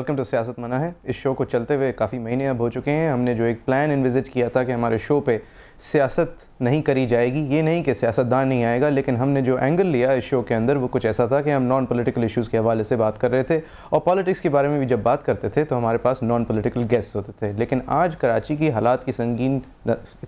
welcome to सियासत मना है इस शो को चलते हुए काफ़ी महीने अब हो चुके हैं हमने जो एक प्लान इन्विजिट किया था कि हमारे शो पे सियासत नहीं करी जाएगी ये नहीं कि सियासतदान नहीं आएगा लेकिन हमने जो एंगल लिया इस शो के अंदर वो कुछ ऐसा था कि हम नॉन पॉलिटिकल इश्यूज़ के हवाले से बात कर रहे थे और पॉलिटिक्स के बारे में भी जब बात करते थे तो हमारे पास नॉन पॉलिटिकल गेस्ट होते थे लेकिन आज कराची की हालात की संगीन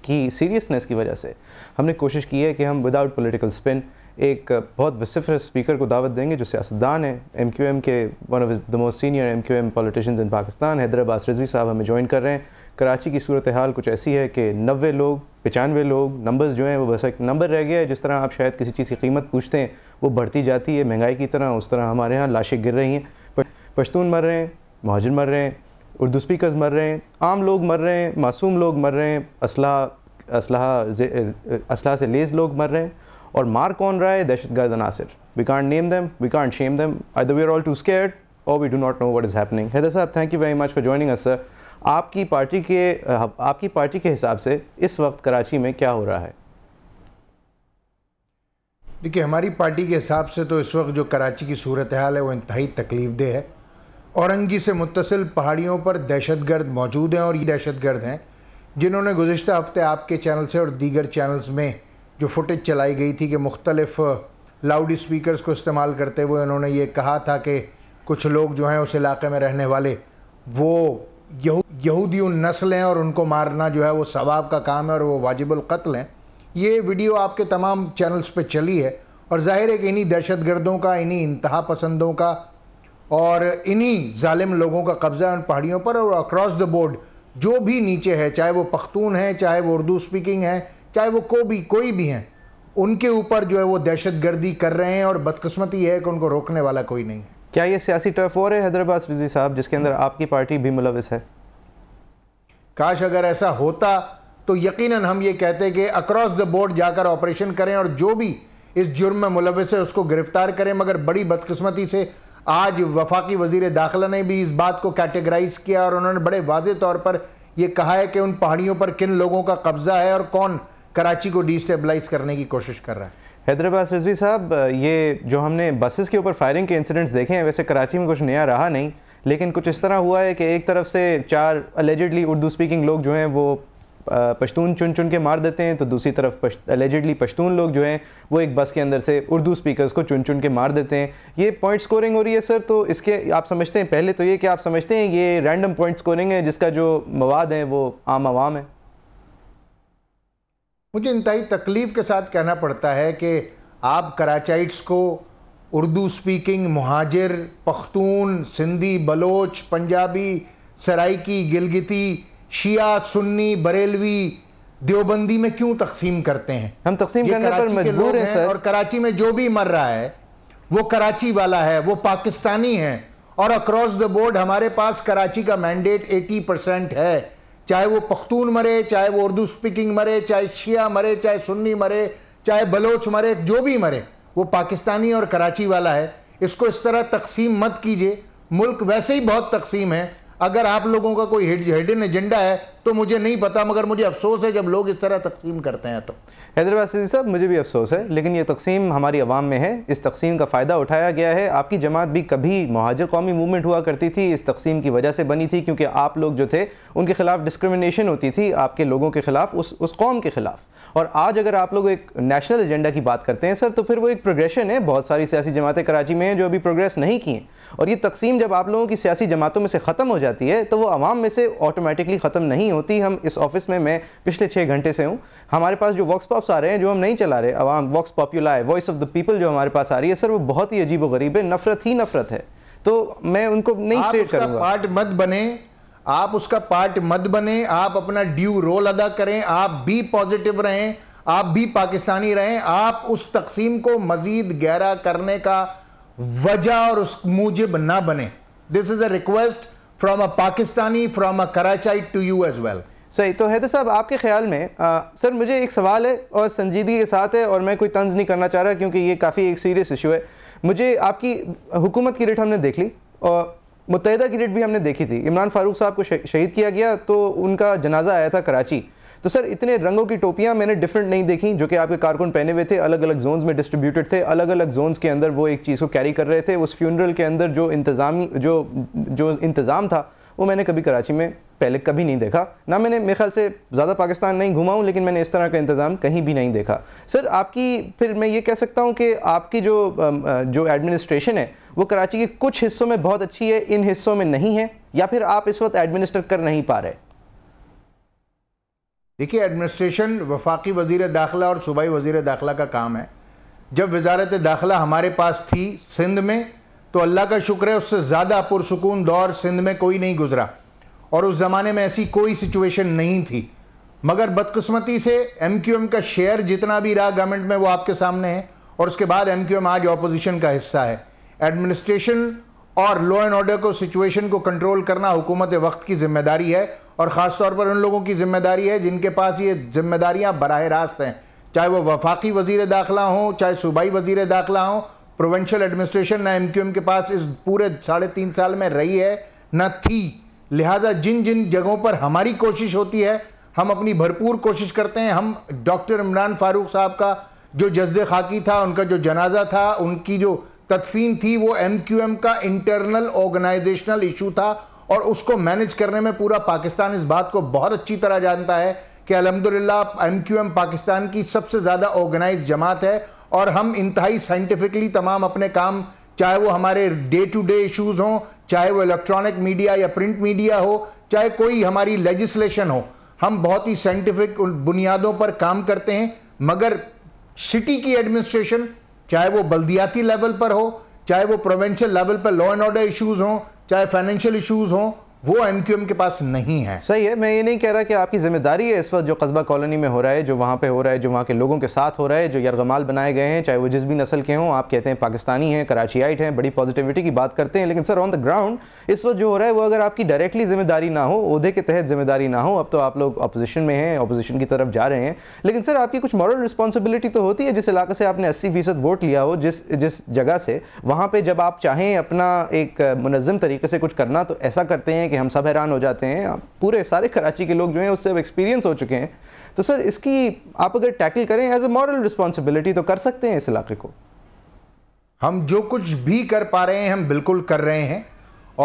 की सीरियसनेस की वजह से हमने कोशिश की है कि हम विदाउट पोलिटिकल स्पिन एक बहुत वसिफरस स्पीकर को दावत देंगे जो सियासतदान है एम क्यू एम के one of the most senior M Q M politician in Pakistan Hyderabad Rizvi साहब हमें ज्वाइन कर रहे हैं कराची की सूरत हाल कुछ ऐसी है कि नबे लोग पचानवे लोग नंबर्स जो हैं वो बस एक नंबर रह गया है जिस तरह आप शायद किसी चीज़ की कीमत पूछते हैं वो बढ़ती जाती है महंगाई की तरह उस तरह हमारे यहाँ लाशें गिर रही हैं पश्तून मर रहे हैं महाजन मर रहे हैं उर्दू स्पीकर्स मर रहे हैं आम लोग मर रहे हैं मासूम लोग मर रहे हैं असलाह असलाह असलाह से लेज लोग मर रहे हैं और मार कौन रहा है दहशत गर्द अनासर we can't name them we can't shame them I dare all to scare और we do not know what is happening Haider साहब thank you very much for joining us sir आपकी पार्टी के हाँ, आपकी पार्टी के हिसाब से इस वक्त कराची में क्या हो रहा है देखिए हमारी पार्टी के हिसाब से तो इस वक्त जो कराची की सूरत हाल है वो इंतहाई तकलीफ दह है औरंगी से मुतसिल पहाड़ियों पर दहशत गर्द मौजूद हैं और ये दहशत गर्द हैं जिन्होंने गुजशत हफ्ते आपके चैनल से और दीगर चैनल्स में जो फुटेज चलाई गई थी कि मुख्तलफ़ लाउड स्पीकर को इस्तेमाल करते हुए उन्होंने ये कहा था कि कुछ लोग जो हैं उस इलाके में रहने वाले वो यहूदी नस्ल हैं और उनको मारना जो है वो सवाब का काम है और वो वाजिबल कत्ल हैं ये वीडियो आपके तमाम चैनल्स पे चली है और ज़ाहिर है कि इन्हीं दहशत गर्दों का इन्हीं इंतहा पसंदों का और इन्हीं ालिम लोगों का कब्ज़ा है उन पहाड़ियों पर और अक्रॉस द बोर्ड जो भी नीचे है चाहे वो पख्तून है चाहे वो उर्दू स्पीकिंग है चाहे वो को भी कोई भी हैं उनके ऊपर जो है वो दहशत गर्दी कर रहे हैं और बदकस्मती है कि उनको रोकने वाला कोई नहीं है क्या ये सियासी टर्फ और हैदराबाद विजी साहब जिसके अंदर आपकी पार्टी भी मुलविस है काश अगर ऐसा होता तो यकीनन हम ये कहते कि अक्रॉस द बोर्ड जाकर ऑपरेशन करें और जो भी इस जुर्म में मुलविस है उसको गिरफ्तार करें मगर बड़ी बदकस्मती से आज वफाकी वजीर दाखिला ने भी इस बात को कैटेगराइज किया और उन्होंने बड़े वाजे तौर पर यह कहा है कि उन पहाड़ियों पर किन लोगों का कब्जा है और कौन कराची को डिस्टेबलाइज करने की कोशिश कर रहा है हैदराबाद रिजवी साहब ये जो हमने बसेस के ऊपर फायरिंग के इंसिडेंट्स देखे हैं वैसे कराची में कुछ नया रहा नहीं लेकिन कुछ इस तरह हुआ है कि एक तरफ से चार अलेजडली उर्दू स्पीकिंग लोग जो हैं वो पश्तून चुन चुन के मार देते हैं तो दूसरी तरफ अलेजडली पश्तून लोग जो हैं वो एक बस के अंदर से उर्दू स्पीकर्स को चुन चुन के मार देते हैं ये पॉइंट स्कोरिंग हो रही है सर तो इसके आप समझते हैं पहले तो ये कि आप समझते हैं ये रैंडम पॉइंट स्कोरिंग है जिसका जो मवाद है वो आम आवाम है मुझे इंतई तकलीफ़ के साथ कहना पड़ता है कि आप कराचाइट्स को उर्दू स्पीकिंग महाजिर पख्तून सिंधी बलोच पंजाबी सराइकी गिलगिती शिया सुन्नी बरेलवी देवबंदी में क्यों तकसीम करते हैं हम तकसीम करने पर मजबूर हैं सर और कराची में जो भी मर रहा है वो कराची वाला है वो पाकिस्तानी है और अक्रॉस द बोर्ड हमारे पास कराची का मैंडेट 80 परसेंट है चाहे वो पख्तून मरे चाहे वो उर्दू स्पीकिंग मरे चाहे शिया मरे चाहे सुन्नी मरे चाहे बलोच मरे जो भी मरे वो पाकिस्तानी और कराची वाला है इसको इस तरह तकसीम मत कीजिए मुल्क वैसे ही बहुत तकसीम है अगर आप लोगों का कोई हिडन एजेंडा है तो मुझे नहीं पता मगर मुझे अफसोस है जब लोग इस तरह तकसीम करते हैं तो हैदराबाद साहब मुझे भी अफसोस है लेकिन ये तकसीम हमारी आवाम में है इस तकसीम का फ़ायदा उठाया गया है आपकी जमात भी कभी महाजर कौमी मूवमेंट हुआ करती थी इस तकसीम की वजह से बनी थी क्योंकि आप लोग जो थे उनके खिलाफ डिस्क्रमिनेशन होती थी आपके लोगों के खिलाफ उस उस कौम के खिलाफ और आज अगर आप लोग एक नेशनल एजेंडा की बात करते हैं सर तो फिर वो एक प्रोग्रेशन है बहुत सारी सियासी जमातें कराची में हैं जो अभी प्रोग्रेस नहीं की हैं और ये तकसीम जब आप लोगों की सियासी जमातों में से ख़त्म हो जाती है तो वो आवाम में से ऑटोमेटिकली ख़त्म नहीं होती हम इस ऑफिस में मैं पिछले छः घंटे से हूँ हमारे पास जो वॉक्स पॉप्स आ रहे हैं जो हम नहीं चला रहे आवाम vox popular voice of the people जो हमारे पास आ रही है सर वो बहुत ही अजीब गरीब है नफरत ही नफरत है तो मैं उनको नहीं शेयर करूँगा पार्ट मत बने आप उसका पार्ट मत बने आप अपना ड्यू रोल अदा करें आप भी पॉजिटिव रहें आप भी पाकिस्तानी रहें आप उस तकसीम को मजीद गहरा करने का वजह और उस मुजिब ना बने this is a request from a Pakistani from a Karachiite to you as well सही तो हैदर साहब आपके ख्याल में आ, सर मुझे एक सवाल है और संजीदगी के साथ है और मैं कोई तंज नहीं करना चाह रहा क्योंकि ये काफ़ी एक सीरियस इशू है मुझे आपकी हुकूमत की रेट हमने देख ली और मुतहदा की रेट भी हमने देखी थी इमरान फारूक साहब को शहीद किया गया तो उनका जनाजा आया था कराची तो सर इतने रंगों की टोपियाँ मैंने डिफरेंट नहीं देखी जो कि आपके कारकुन पहने हुए थे अलग अलग जोन में डिस्ट्रीब्यूटेड थे अलग अलग जोन के अंदर वो एक चीज़ को कैरी कर रहे थे उस फ्यूनरल के अंदर जो इंतज़ामी जो जो इंतज़ाम था वो मैंने कभी कराची में पहले कभी नहीं देखा ना मैंने मेरे ख्याल से ज़्यादा पाकिस्तान नहीं घुमा हूँ लेकिन मैंने इस तरह का इंतज़ाम कहीं भी नहीं देखा सर आपकी फिर मैं ये कह सकता हूँ कि आपकी जो जो एडमिनिस्ट्रेशन है वो कराची के कुछ हिस्सों में बहुत अच्छी है इन हिस्सों में नहीं है या फिर आप इस वक्त एडमिनिस्टर कर नहीं पा रहे देखिए एडमिनिस्ट्रेशन वफाकी वजीर दाखिला और सूबाई वजीर दाखिला का काम है जब वजारत दाखिला हमारे पास थी सिंध में तो अल्लाह का शुक्र है उससे ज़्यादा पुरसकून दौर सिंध में कोई नहीं गुजरा और उस ज़माने में ऐसी कोई सिचुएशन नहीं थी मगर बदकस्मती से एम क्यू एम का शेयर जितना भी रहा गवर्नमेंट में वो आपके सामने है और उसके बाद एम क्यू एम आज अपोजिशन का हिस्सा है एडमिनिस्ट्रेशन और लॉ एंड ऑर्डर को सिचुएशन को कंट्रोल करना हुकूमत वक्त की जिम्मेदारी है और ख़ास तौर पर उन लोगों की जिम्मेदारी है जिनके पास ये जिम्मेदारियाँ बरह रास्त हैं चाहे वो वफाकी वजीर दाखिला हों चाहे सूबाई वजीर दाखिला हों प्रोवेंशल एडमिनिस्ट्रेशन ना एम क्यू एम के पास इस पूरे साढ़े तीन साल में रही है न थी लिहाजा जिन जिन जगहों पर हमारी कोशिश होती है हम अपनी भरपूर कोशिश करते हैं हम डॉक्टर इमरान फारूक साहब का जो जज्द खाकी था उनका जो जनाजा था उनकी जो तदफीन थी वो एम क्यू एम का इंटरनल ऑर्गेनाइजेशनल इशू था और उसको मैनेज करने में पूरा पाकिस्तान इस बात को बहुत अच्छी तरह जानता है कि अलहमदिल्ला एम क्यू एम पाकिस्तान की सबसे ज़्यादा ऑर्गेनाइज जमात है और हम इंतहाई साइंटिफिकली तमाम अपने काम चाहे वो हमारे डे टू डे इशूज हों चाहे वो इलेक्ट्रॉनिक मीडिया या प्रिंट मीडिया हो चाहे कोई हमारी लेजिस्लेशन हो हम बहुत ही साइंटिफिक बुनियादों पर काम करते हैं मगर सिटी की एडमिनिस्ट्रेशन चाहे वो बल्दियाती लेवल पर हो चाहे वो प्रोवेंशल लेवल पर लॉ एंड ऑर्डर इश्यूज़ हों चाहे फाइनेंशियल इश्यूज हों वो एम के पास नहीं है सही है मैं ये नहीं कह रहा कि आपकी जिम्मेदारी है इस वक्त जो कस्बा कॉलोनी में हो रहा है जो वहाँ पे हो रहा है जो वहाँ के लोगों के साथ हो रहा है जो यरगमाल बनाए गए हैं चाहे वो जिस भी नस्ल के हों आप कहते हैं पाकिस्तानी हैं कराची आइट हैं बड़ी पॉजिटिविटी की बात करते हैं लेकिन सर ऑन द ग्राउंड इस वक्त जो हो रहा है वो अगर आपकी डायरेक्टली जिम्मेदारी ना हो उहदे के तहत जिम्मेदारी ना हो अब तो आप लोग अपोजिशन में हैं अपोजिशन की तरफ जा रहे हैं लेकिन सर आपकी कुछ मॉरल रिस्पॉन्सिबिलिटी तो होती है जिस इलाके से आपने अस्सी फीसद वोट लिया हो जिस जिस जगह से वहाँ पर जब आप चाहें अपना एक मनज़म तरीके से कुछ करना तो ऐसा करते हैं कि हम सब हैरान हो जाते हैं पूरे सारे कराची के लोग जो हैं उससे अब एक्सपीरियंस हो चुके हैं तो सर इसकी आप अगर टैकल करें एज ए मॉरल रिस्पॉन्सिबिलिटी तो कर सकते हैं इस इलाके को हम जो कुछ भी कर पा रहे हैं हम बिल्कुल कर रहे हैं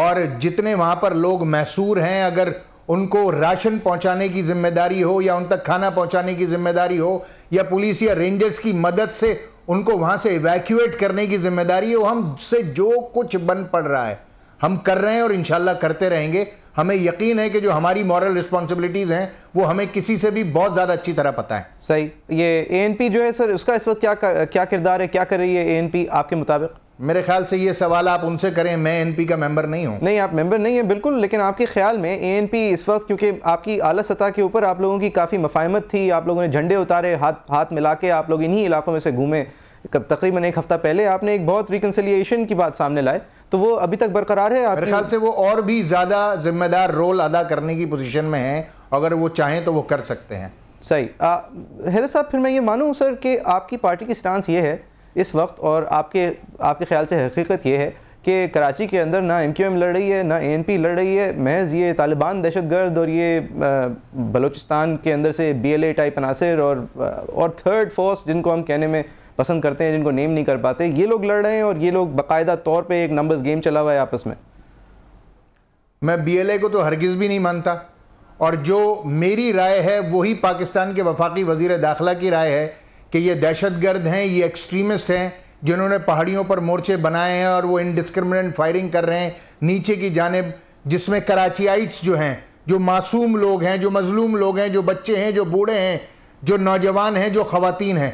और जितने वहाँ पर लोग मैसूर हैं अगर उनको राशन पहुंचाने की जिम्मेदारी हो या उन तक खाना पहुंचाने की जिम्मेदारी हो या पुलिस या रेंजर्स की मदद से उनको वहां से इवैक्यूएट करने की जिम्मेदारी हो हमसे जो कुछ बन पड़ रहा है हम कर रहे हैं और इनशाला करते रहेंगे हमें यकीन है कि जो हमारी मॉरल रिस्पॉन्सिबिलिटीज़ हैं वो हमें किसी से भी बहुत ज़्यादा अच्छी तरह पता है सही ये ए जो है सर उसका इस वक्त क्या कर, क्या किरदार है क्या कर रही है ए आपके मुताबिक मेरे ख्याल से ये सवाल आप उनसे करें मैं एनपी का मेंबर नहीं हूँ नहीं आप मेंबर नहीं हैं बिल्कुल लेकिन आपके ख्याल में पी इस वक्त क्योंकि आपकी आला सतह के ऊपर आप लोगों की काफ़ी मफाहमत थी आप लोगों ने झंडे उतारे हाथ हाथ मिला के आप लोग इन्हीं इलाकों में से घूमे तकरीबन एक हफ्ता पहले आपने एक बहुत रिकन्सिलियेशन की बात सामने लाए तो वो अभी तक बरकरार है मेरे ख्याल से वो और भी ज़्यादा जिम्मेदार रोल अदा करने की पोजीशन में हैं अगर वो चाहें तो वो कर सकते हैं सही हैदर साहब फिर मैं ये मानूँ सर कि आपकी पार्टी की स्टांस ये है इस वक्त और आपके आपके ख्याल से हकीकत ये है कि कराची के अंदर ना एम क्यू एम लड़ रही है ना ए एन पी लड़ रही है महज ये तालिबान दहशत गर्द और ये बलूचिस्तान के अंदर से बी एल ए टाइप अनासर और और थर्ड फोर्स जिनको हम कहने में पसंद करते हैं जिनको नेम नहीं कर पाते ये लोग लड़ रहे हैं और ये लोग बाकायदा तौर पर एक नंबर्स गेम चला हुआ है आपस में मैं बीएलए को तो हरगिज़ भी नहीं मानता और जो मेरी राय है वही पाकिस्तान के वफाकी वजीर दाखिला की राय है कि ये दहशतगर्द हैं ये एक्सट्रीमिस्ट हैं जिन्होंने पहाड़ियों पर मोर्चे बनाए हैं और वो इनडिस्क्रिमिनेंट फायरिंग कर रहे हैं नीचे की जानब जिसमें आइट्स जो हैं जो मासूम लोग हैं जो मजलूम लोग हैं जो बच्चे हैं जो बूढ़े हैं जो नौजवान हैं जो ख़वान हैं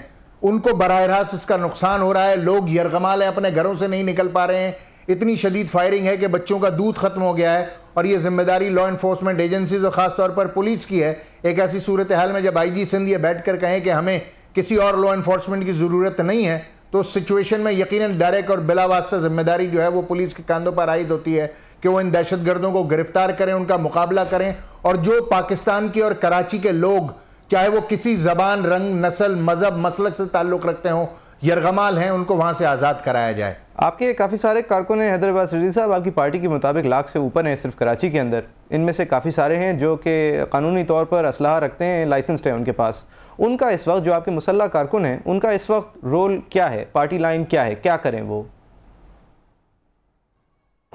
उनको बरह रास्त इसका नुकसान हो रहा है लोग यरगमाल है अपने घरों से नहीं निकल पा रहे हैं इतनी शदीद फायरिंग है कि बच्चों का दूध ख़त्म हो गया है और ये जिम्मेदारी लॉ इन्फोर्समेंट एजेंसीज और ख़ासतौर पर पुलिस की है एक ऐसी सूरत हाल में जब आई जी सिंध ये बैठ कर कहें कि हमें किसी और लॉ इन्फोर्समेंट की ज़रूरत नहीं है तो उस सिचुएशन में यकीन डायरेक्ट और बिलावास्ता जिम्मेदारी जो है वो पुलिस के कांधों पर आयद होती है कि वो इन दहशतगर्दों को गिरफ्तार करें उनका मुकाबला करें और जो पाकिस्तान के और कराची के लोग चाहे वो किसी जबान रंग नस्ल मजहब मसलक से ताल्लुक़ रखते हों यमाल हैं उनको वहाँ से आज़ाद कराया जाए आपके काफ़ी सारे कारकुन हैं हैदराबाद रजी साहब आपकी पार्टी के मुताबिक लाख से ऊपर हैं सिर्फ कराची के अंदर इनमें से काफ़ी सारे हैं जो कि कानूनी तौर पर असलाह रखते हैं लाइसेंसड हैं उनके पास उनका इस वक्त जो आपके मुसल्ह कारकुन हैं उनका इस वक्त रोल क्या है पार्टी लाइन क्या है क्या करें वो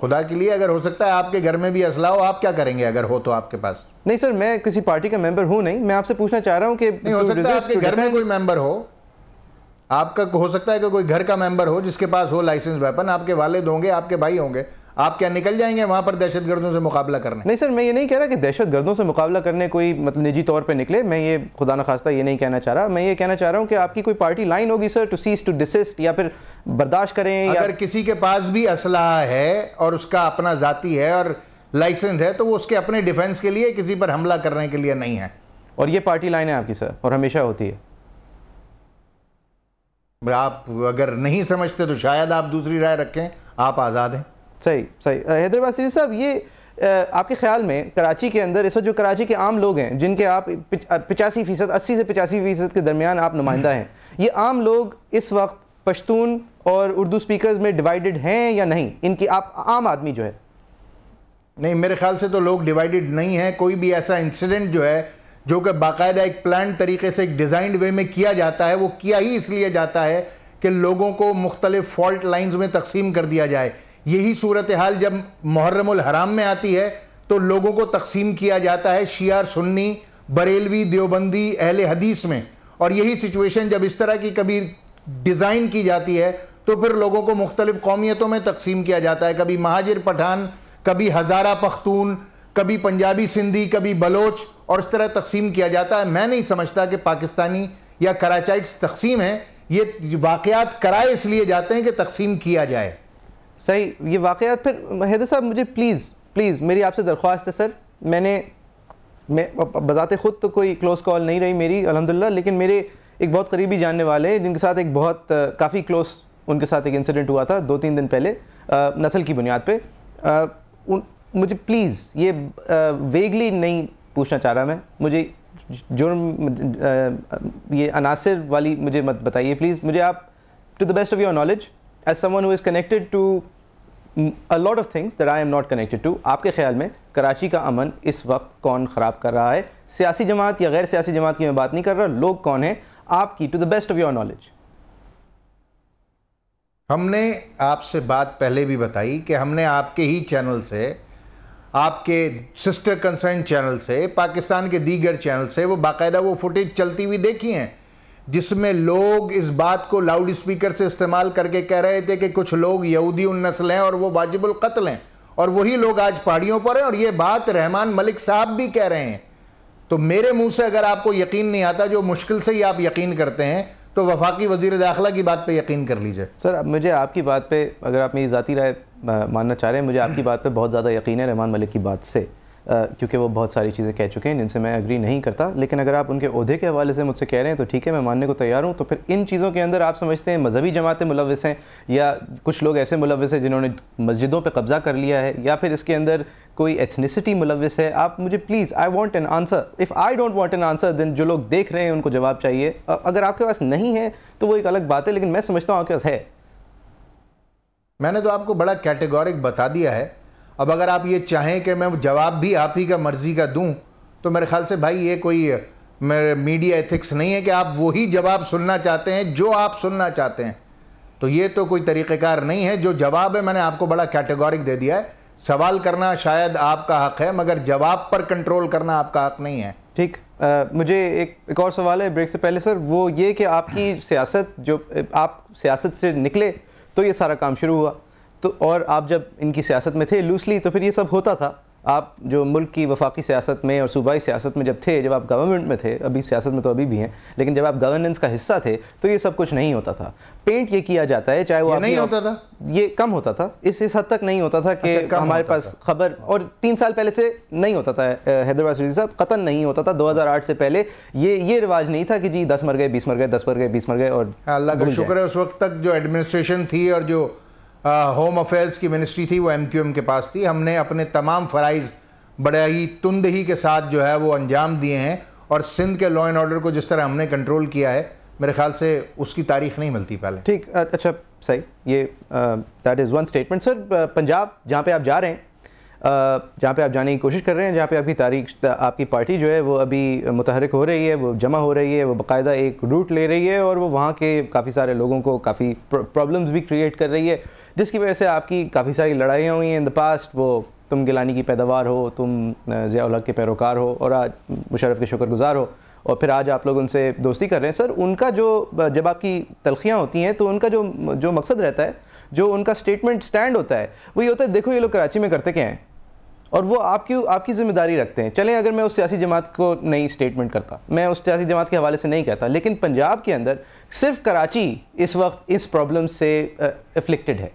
खुदा के लिए अगर हो सकता है आपके घर में भी असला हो आप क्या करेंगे अगर हो तो आपके पास नहीं सर मैं किसी पार्टी का मेंबर हूं नहीं मैं आपसे पूछना चाह रहा हूं कि नहीं हो सकता है आपके घर में कोई मेंबर हो आपका हो सकता है कि कोई घर का मेंबर हो जिसके पास हो लाइसेंस वेपन आपके वालिद होंगे आपके भाई होंगे आप क्या निकल जाएंगे वहां पर दहशत गर्दों से मुकाबला करने नहीं सर मैं ये नहीं कह रहा कि दहशत गर्दों से मुकाबला करने कोई मतलब निजी तौर पर निकले मैं ये खुदा न खास्ता ये नहीं कहना चाह रहा मैं ये कहना चाह रहा हूँ कि आपकी कोई पार्टी लाइन होगी sir to cease to desist या फिर बर्दाश्त करें अगर किसी के पास भी असलाह है और उसका अपना जाति है और लाइसेंस है तो वो उसके अपने डिफेंस के लिए किसी पर हमला करने के लिए नहीं है और ये पार्टी लाइन है आपकी सर और हमेशा होती है आप अगर नहीं समझते तो शायद आप दूसरी राय रखें आप आज़ाद हैं सही सही हैदराबाद सीरीज साहब ये आपके ख्याल में कराची के अंदर इस वक्त जो कराची के आम लोग हैं जिनके आप पचासी फ़ीसद अस्सी से पचासी फ़ीसद के दरमियान आप नुमाइंदा हैं ये आम लोग इस वक्त पश्तून और उर्दू स्पीकर्स में डिवाइडेड हैं या नहीं इनकी आप आम आदमी जो है नहीं मेरे ख्याल से तो लोग डिवाइडेड नहीं हैं कोई भी ऐसा इंसिडेंट जो है जो कि बाकायदा एक प्लान तरीके से एक डिज़ाइंड वे में किया जाता है वो किया ही इसलिए जाता है कि लोगों को मुख्तलिफ फॉल्ट लाइन्स में तकसीम कर दिया जाए यही सूरत हाल जब मुहर्रमुल हराम में आती है तो लोगों को तकसीम किया जाता है शियार सुन्नी बरेलवी देवबंदी अहल हदीस में और यही सिचुएशन जब इस तरह की कभी डिज़ाइन की जाती है तो फिर लोगों को मुख्तलिफ़ कौमियतों में तकसीम किया जाता है कभी महाजिर पठान कभी हज़ारा पख्तून कभी पंजाबी सिंधी कभी बलोच और इस तरह तकसीम किया जाता है मैं नहीं समझता कि पाकिस्तानी या कराचाइट्स तकसीम है ये वाक़ कराए इसलिए जाते हैं कि तकसीम किया जाए सही ये वाकयात फिर हैदर साहब मुझे प्लीज़ प्लीज़ मेरी आपसे दरख्वास्त है सर मैंने मैं बजाते ख़ुद तो कोई क्लोज़ कॉल नहीं रही मेरी अलहमदिल्ला लेकिन मेरे एक बहुत करीबी जानने वाले हैं जिनके साथ एक बहुत काफ़ी क्लोज़ उनके साथ एक इंसिडेंट हुआ था दो तीन दिन पहले नस्ल की बुनियाद पर मुझे प्लीज़ ये वेगली नहीं पूछना चाह रहा मैं मुझे जुर्म ये अनासर वाली मुझे मत बताइए प्लीज़ मुझे आप to the best of your knowledge as someone who is connected to a lot of things that I am not connected to आपके ख्याल में कराची का अमन इस वक्त कौन ख़राब कर रहा है सियासी जमात या गैर सियासी जमात की मैं बात नहीं कर रहा लोग कौन हैं आपकी to the best of your knowledge हमने आपसे बात पहले भी बताई कि हमने आपके ही चैनल से आपके सिस्टर कंसर्न चैनल से पाकिस्तान के दीगर चैनल से वो बाकायदा वो फुटेज चलती हुई देखी हैं जिसमें लोग इस बात को लाउड स्पीकर से इस्तेमाल करके कह रहे थे कि कुछ लोग यहूदी उन नस्ल हैं और वो वाजिबुल कत्ल हैं और वही लोग आज पहाड़ियों पर हैं और ये बात रहमान मलिक साहब भी कह रहे हैं तो मेरे मुंह से अगर आपको यकीन नहीं आता जो मुश्किल से ही आप यकीन करते हैं तो वफाकी वजीर दाखिला की बात पर यकीन कर लीजिए सर अब मुझे आपकी बात पर अगर आप मेरी ज़ाती राय मानना चाह रहे हैं मुझे आपकी बात पर बहुत ज़्यादा यकीन है रहमान मलिक की बात से क्योंकि वो बहुत सारी चीज़ें कह चुके हैं जिनसे मैं अग्री नहीं करता लेकिन अगर आप उनके अहदे के हवाले से मुझसे कह रहे हैं तो ठीक है मैं मानने को तैयार हूँ तो फिर इन चीज़ों के अंदर आप समझते हैं मजहबी जमातें मुलविस हैं या कुछ लोग ऐसे मुलविस हैं जिन्होंने मस्जिदों पर कब्ज़ा कर लिया है या फिर इसके अंदर कोई एथनिसिटी मुलविस है आप मुझे please I want an answer if I don't want an answer then जो लोग देख रहे हैं उनको जवाब चाहिए अगर आपके पास नहीं है तो वो एक अलग बात है लेकिन मैं समझता हूँ आपके पास है मैंने तो आपको बड़ा कैटेगोरिक बता दिया है अब अगर आप ये चाहें कि मैं जवाब भी आप ही का मर्ज़ी का दूँ तो मेरे ख्याल से भाई ये कोई मेरे मीडिया एथिक्स नहीं है कि आप वही जवाब सुनना चाहते हैं जो आप सुनना चाहते हैं तो ये तो कोई तरीक़ेकार नहीं है जो जवाब है मैंने आपको बड़ा कैटेगोरिक दे दिया है सवाल करना शायद आपका हक है मगर जवाब पर कंट्रोल करना आपका हक नहीं है ठीक मुझे एक एक और सवाल है ब्रेक से पहले सर वो ये कि आपकी सियासत जो आप सियासत से निकले तो ये सारा काम शुरू हुआ तो और आप जब इनकी सियासत में थे लूसली तो फिर ये सब होता था आप जो मुल्क की वफाकी सियासत में और सूबाई सियासत में जब थे जब आप गवर्नमेंट में थे अभी सियासत में तो अभी भी हैं लेकिन जब आप गवर्नेंस का हिस्सा थे तो ये सब कुछ नहीं होता था पेंट ये किया जाता है चाहे वो नहीं होता था ये कम होता था इस इस हद तक नहीं होता था कि अच्छा, हमारे पास खबर और तीन साल पहले से नहीं होता था हैदराबाद शरीफ साहब कतन नहीं होता था 2008 से पहले ये ये रिवाज नहीं था कि जी दस मर गए बीस मर गए दस मर गए बीस मर गए और अल्लाह का शुक्र है उस वक्त तक जो एडमिनिस्ट्रेशन थी और जो होम अफेयर्स की मिनिस्ट्री थी वो एमक्यूएम के पास थी हमने अपने तमाम फ़राइज़ बड़े ही तुंदही के साथ जो है वो अंजाम दिए हैं और सिंध के लॉ एंड ऑर्डर को जिस तरह हमने कंट्रोल किया है मेरे ख्याल से उसकी तारीख नहीं मिलती पहले ठीक अच्छा सही ये that is one statement sir Punjab जहाँ पे आप जा रहे हैं जहाँ पे आप जाने की कोशिश कर रहे हैं जहाँ पे आपकी तारीख आपकी पार्टी जो है वो अभी मुतहरक हो रही है वो जमा हो रही है वो बाकायदा एक रूट ले रही है और वो वहाँ के काफ़ी सारे लोगों को काफ़ी प्रॉब्लम्स भी क्रिएट कर रही है जिसकी वजह से आपकी काफ़ी सारी लड़ाइयाँ हुई हैं इन द पास्ट वो तुम गिलानी की पैदावार हो तुम ज़ियाउल के पैरोकार हो और आज मुशरफ के शुक्रगुजार हो और फिर आज आप लोग उनसे दोस्ती कर रहे हैं सर उनका जो जब आपकी तलखियाँ होती हैं तो उनका जो जो मकसद रहता है जो उनका स्टेटमेंट स्टैंड होता है वो ये होता है देखो ये लोग कराची में करते क्या हैं और वो आपकी आपकी ज़िम्मेदारी रखते हैं चलें अगर मैं उस सियासी जमात को नहीं स्टेटमेंट करता मैं उस सियासी जमात के हवाले से नहीं कहता लेकिन पंजाब के अंदर सिर्फ कराची इस वक्त इस प्रॉब्लम से अफ्लिक्टेड है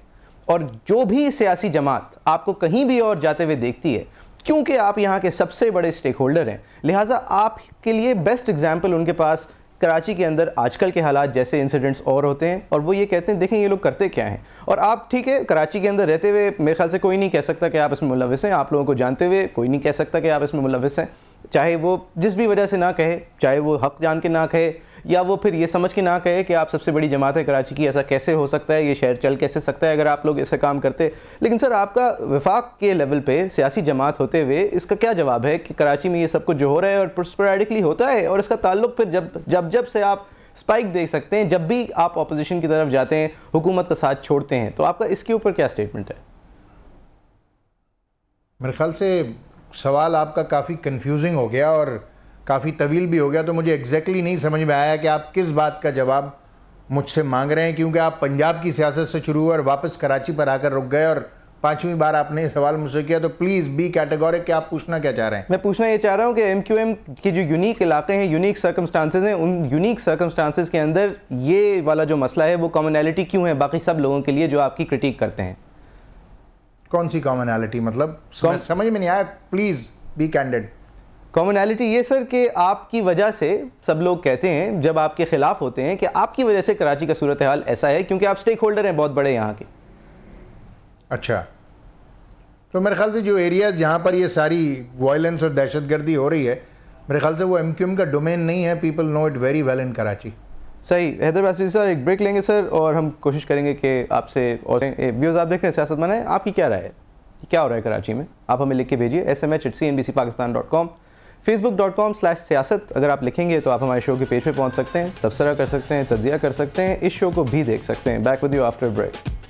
और जो भी सियासी जमात आपको कहीं भी और जाते हुए देखती है क्योंकि आप यहाँ के सबसे बड़े स्टेक होल्डर हैं लिहाजा आपके लिए बेस्ट एग्जाम्पल उनके पास कराची के अंदर आजकल के हालात जैसे इंसिडेंट्स और होते हैं और वो ये कहते हैं देखें ये लोग करते क्या हैं और आप ठीक है कराची के अंदर रहते हुए मेरे ख्याल से कोई नहीं कह सकता कि आप इसमें मुलविस हैं आप लोगों को जानते हुए कोई नहीं कह सकता कि आप इसमें मुलविस हैं चाहे वो जिस भी वजह से ना कहे चाहे वो हक जान के ना कहे या वो फिर ये समझ के ना कहे कि आप सबसे बड़ी जमात है कराची की ऐसा कैसे हो सकता है ये शहर चल कैसे सकता है अगर आप लोग ऐसे काम करते लेकिन सर आपका विफाक के लेवल पर सियासी जमात होते हुए इसका क्या जवाब है कि कराची में ये सब कुछ जो हो रहा है और प्रोस्पराडिकली होता है और इसका ताल्लुक फिर जब जब जब से आप स्पाइक देख सकते हैं जब भी आप अपोजिशन की तरफ जाते हैं हुकूमत का साथ छोड़ते हैं तो आपका इसके ऊपर क्या स्टेटमेंट है मेरे ख्याल से सवाल आपका काफ़ी कंफ्यूजिंग हो गया और काफ़ी तवील भी हो गया तो मुझे एग्जैक्टली exactly नहीं समझ में आया कि आप किस बात का जवाब मुझसे मांग रहे हैं क्योंकि आप पंजाब की सियासत से शुरू हुए और वापस कराची पर आकर रुक गए और पांचवी बार आपने सवाल मुझसे किया तो प्लीज़ बी कैटेगोरिक क्या आप पूछना क्या चाह रहे हैं मैं पूछना ये चाह रहा हूँ कि एम क्यू एम के जो यूनिक इलाके हैं यूनिक सर्कमस्टांसेज हैं उन यूनिक सर्कमस्टांसेज के अंदर ये वाला जो मसला है वो कॉमनैलिटी क्यों है बाकी सब लोगों के लिए जो आपकी क्रिटिक करते हैं कौन सी कॉमनैलिटी मतलब समझ में नहीं आया प्लीज़ बी कैंडेड कॉमनैलिटी ये सर कि आपकी वजह से सब लोग कहते हैं जब आपके ख़िलाफ़ होते हैं कि आपकी वजह से कराची का सूरत हाल ऐसा है क्योंकि आप स्टेक होल्डर हैं बहुत बड़े यहाँ के अच्छा तो मेरे ख्याल से जो एरियाज़ जहाँ पर ये सारी वायलेंस और दहशत गर्दी हो रही है मेरे ख्याल से वो एम क्यू एम का डोमेन नहीं है people know it very well in Karachi सही हैदराबाद सर एक ब्रेक लेंगे सर और हम कोशिश करेंगे कि आपसे और व्यूज़ आप देख रहे हैं सियासत मना है आपकी क्या राय है क्या हो रहा है कराची में आप हमें लिख के भेजिए S M H at C N B C Pakistan dot com Facebook dot com slash Siyasat अगर आप लिखेंगे तो आप हमारे शो के पेज पे पहुंच सकते हैं तबसरा कर सकते हैं तजिया कर सकते हैं इस शो को भी देख सकते हैं back with you after break